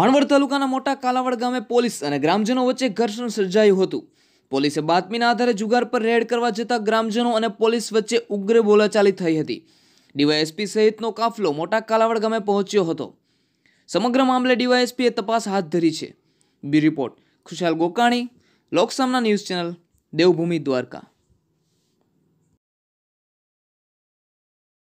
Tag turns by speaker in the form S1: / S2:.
S1: ભાણવડ તાલુકાના મોટા કાલાવડ ગામે પોલીસ અને ગ્રામજનો વચ્ચે ઘર્ષણ સર્જાયું હતું પોલીસે બાતમીના આધારે જુગાર પર રેડ કરવા જતા ગ્રામજનો અને પોલીસ વચ્ચે ઉગ્ર બોલાચાલી થઈ હતી ડીવાયએસપી સહિતનો કાફલો મોટા કાલાવડ ગામે પહોંચ્યો હતો સમગ્ર મામલે ડીવાયએસપીએ તપાસ હાથ ધરી છે બી report Khushal Gokani Loksamna news channel Devbhumi Dwarka